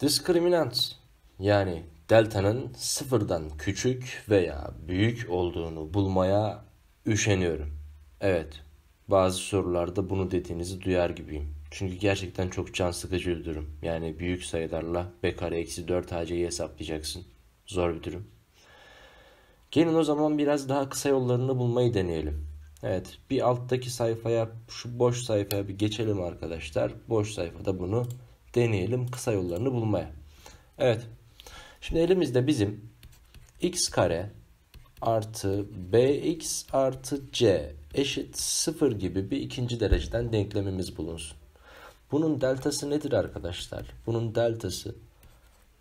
Diskriminant yani delta'nın sıfırdan küçük veya büyük olduğunu bulmaya üşeniyorum. Evet bazı sorularda bunu dediğinizi duyar gibiyim. Çünkü gerçekten çok can sıkıcı bir durum. Yani büyük sayılarla b kare eksi 4 hc'yi hesaplayacaksın. Zor bir durum. Gelin o zaman biraz daha kısa yollarını bulmayı deneyelim. Evet bir alttaki sayfaya şu boş sayfaya bir geçelim arkadaşlar. Boş sayfada bunu deneyelim kısa yollarını bulmaya. Evet. Şimdi elimizde bizim x kare artı bx artı c eşit 0 gibi bir ikinci dereceden denklemimiz bulunsun. Bunun deltası nedir arkadaşlar? Bunun deltası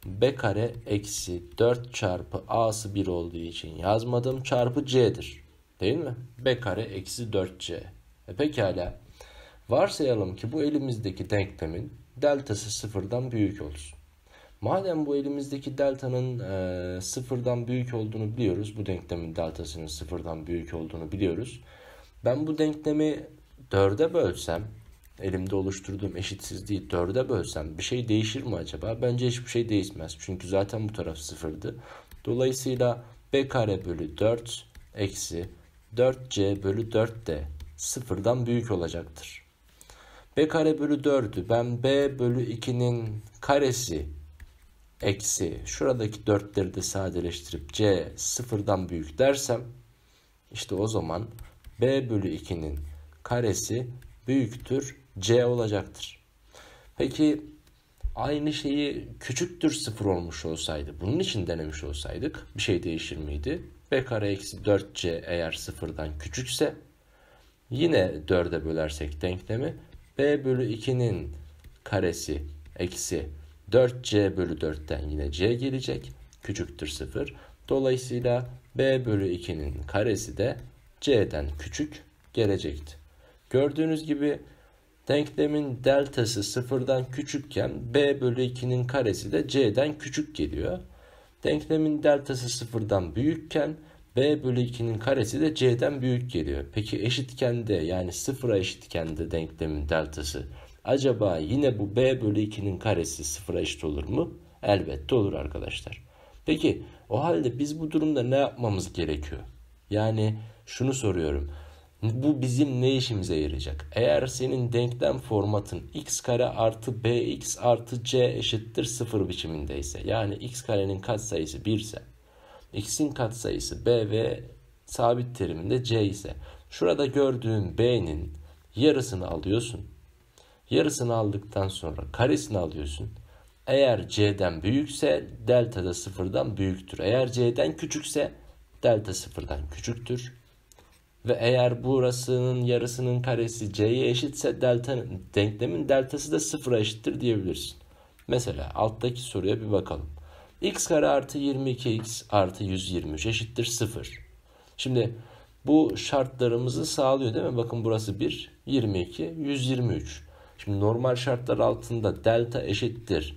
b kare eksi 4 çarpı a'sı 1 olduğu için yazmadım çarpı c'dir. Değil mi? b kare eksi 4c. E pekala. Varsayalım ki bu elimizdeki denklemin deltası sıfırdan büyük olsun. Madem bu elimizdeki delta'nın e, sıfırdan büyük olduğunu biliyoruz. Bu denklemin deltasının sıfırdan büyük olduğunu biliyoruz. Ben bu denklemi dörde bölsem, elimde oluşturduğum eşitsizliği dörde bölsem bir şey değişir mi acaba? Bence hiçbir şey değişmez. Çünkü zaten bu taraf sıfırdı. Dolayısıyla b kare bölü 4 eksi 4c bölü 4 de sıfırdan büyük olacaktır b kare bölü 4'ü ben b bölü 2'nin karesi eksi şuradaki 4'leri de sadeleştirip c sıfırdan büyük dersem işte o zaman b bölü 2'nin karesi büyüktür c olacaktır. Peki aynı şeyi küçüktür sıfır olmuş olsaydı bunun için denemiş olsaydık bir şey değişir miydi? b kare eksi 4c eğer sıfırdan küçükse yine 4'e bölersek denklemi b bölü 2'nin karesi eksi 4c bölü 4'ten yine c gelecek. Küçüktür 0. Dolayısıyla b bölü 2'nin karesi de c'den küçük gelecekti. Gördüğünüz gibi denklemin deltası sıfırdan küçükken b bölü 2'nin karesi de c'den küçük geliyor. Denklemin deltası sıfırdan büyükken B bölü 2'nin karesi de C'den büyük geliyor. Peki eşitken de yani sıfıra eşitken de denklemin deltası. Acaba yine bu B bölü 2'nin karesi sıfıra eşit olur mu? Elbette olur arkadaşlar. Peki o halde biz bu durumda ne yapmamız gerekiyor? Yani şunu soruyorum. Bu bizim ne işimize yarayacak? Eğer senin denklem formatın x kare artı bx artı c eşittir 0 biçimindeyse yani x karenin katsayısı 1 ise x'in katsayısı b ve sabit teriminde c ise şurada gördüğün b'nin yarısını alıyorsun. Yarısını aldıktan sonra karesini alıyorsun. Eğer c'den büyükse delta da sıfırdan büyüktür. Eğer c'den küçükse delta sıfırdan küçüktür. Ve eğer burasının yarısının karesi c'ye eşitse delta denklemin deltası da sıfıra eşittir diyebilirsin. Mesela alttaki soruya bir bakalım x kare artı 22x artı 123 eşittir 0. Şimdi bu şartlarımızı sağlıyor değil mi? Bakın burası 1, 22, 123. Şimdi normal şartlar altında delta eşittir.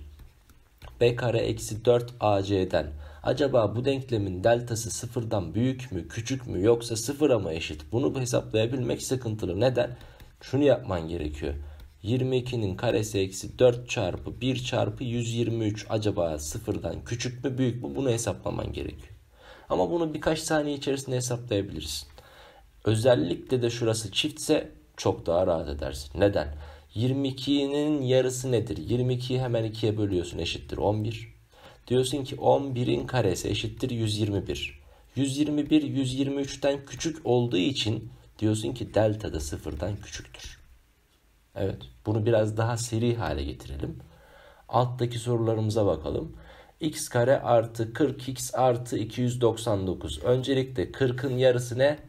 b kare eksi 4 ac'den. Acaba bu denklemin deltası sıfırdan büyük mü, küçük mü yoksa sıfıra mı eşit? Bunu hesaplayabilmek sıkıntılı. Neden? Şunu yapman gerekiyor. 22'nin karesi eksi 4 çarpı 1 çarpı 123 acaba sıfırdan küçük mü büyük mü bunu hesaplaman gerekiyor. Ama bunu birkaç saniye içerisinde hesaplayabilirsin. Özellikle de şurası çiftse çok daha rahat edersin. Neden? 22'nin yarısı nedir? 22'yi hemen 2'ye bölüyorsun eşittir 11. Diyorsun ki 11'in karesi eşittir 121. 121 123'ten küçük olduğu için diyorsun ki delta da sıfırdan küçüktür. Evet, bunu biraz daha seri hale getirelim. Alttaki sorularımıza bakalım. x kare artı 40x artı 299. Öncelikle 40'ın yarısı ne?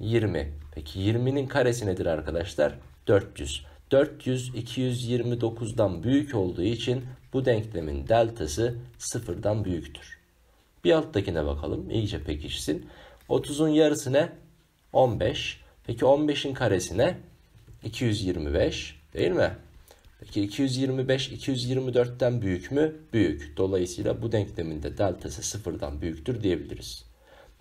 20. Peki 20'nin karesi nedir arkadaşlar? 400. 400 229'dan büyük olduğu için bu denklemin deltası sıfırdan büyüktür. Bir alttakine bakalım. İyice pekişsin. 30'un yarısı ne? 15. Peki 15'in karesi ne? 225 değil mi? Peki 225 224'ten büyük mü? Büyük. Dolayısıyla bu denkleminde deltası sıfırdan büyüktür diyebiliriz.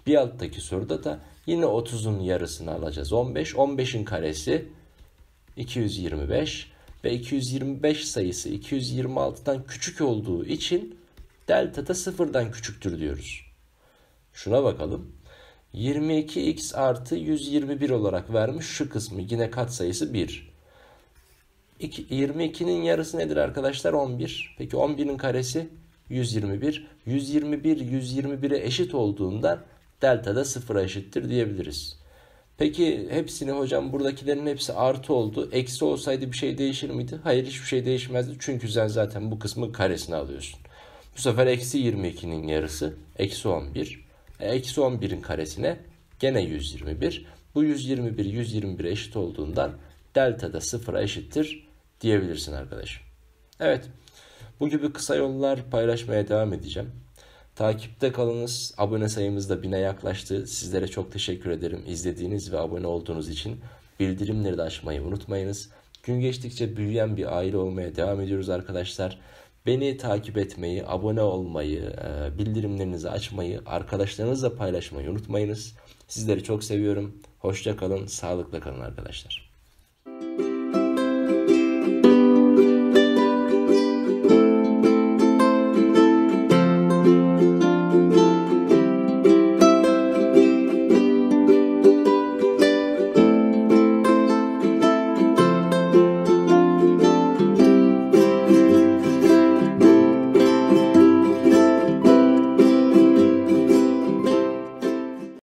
Bir alttaki soruda da yine 30'un yarısını alacağız. 15. 15'in karesi 225 ve 225 sayısı 226'dan küçük olduğu için delta da sıfırdan küçüktür diyoruz. Şuna bakalım. 22x artı 121 olarak vermiş şu kısmı. Yine katsayısı 1. 22'nin yarısı nedir arkadaşlar? 11. Peki 11'in karesi 121. 121 121'e eşit olduğundan delta da sıfıra eşittir diyebiliriz. Peki hepsini hocam buradakilerin hepsi artı oldu. Eksi olsaydı bir şey değişir miydi? Hayır hiçbir şey değişmezdi. Çünkü sen zaten bu kısmın karesini alıyorsun. Bu sefer eksi 22'nin yarısı. Eksi 11. E, eksi 11'in karesine gene 121. Bu 121 121'e eşit olduğundan delta da sıfıra eşittir diyebilirsin arkadaşım. Evet bu gibi kısa yollar paylaşmaya devam edeceğim. Takipte kalınız. Abone sayımız da bine yaklaştı. Sizlere çok teşekkür ederim. İzlediğiniz ve abone olduğunuz için bildirimleri de açmayı unutmayınız. Gün geçtikçe büyüyen bir aile olmaya devam ediyoruz arkadaşlar. Beni takip etmeyi, abone olmayı, e, bildirimlerinizi açmayı, arkadaşlarınızla paylaşmayı unutmayınız. Sizleri çok seviyorum. Hoşça kalın, sağlıkla kalın arkadaşlar.